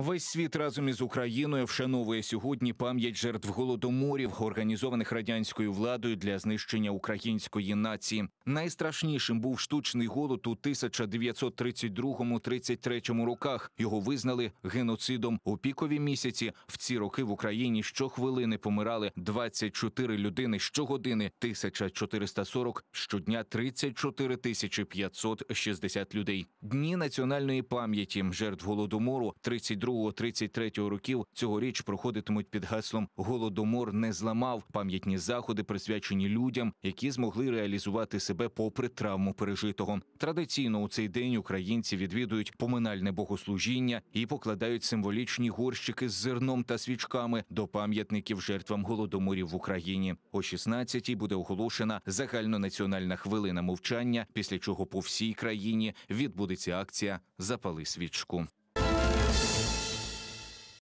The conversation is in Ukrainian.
Весь світ разом із Україною вшановує сьогодні пам'ять жертв голодоморів, організованих радянською владою для знищення української нації. Найстрашнішим був штучний голод у 1932-33 роках. Його визнали геноцидом у пікові місяці. В ці роки в Україні щохвилини помирали 24 людини щогодини, 1440, щодня 34 тисячі 560 людей. Дні національної пам'яті жертв голодомору 32 22-33 років цьогоріч проходитимуть під гаслом Голодомор не зламав пам'ятні заходи, присвячені людям, які змогли реалізувати себе попри травму пережитого. Традиційно у цей день українці відвідують поминальне богослужіння і покладають символічні горщики з зерном та свічками до пам'ятників жертвам голодоморів в Україні. О 16-й буде оголошена загальнонаціональна хвилина мовчання, після чого по всій країні відбудеться акція Запали свічку.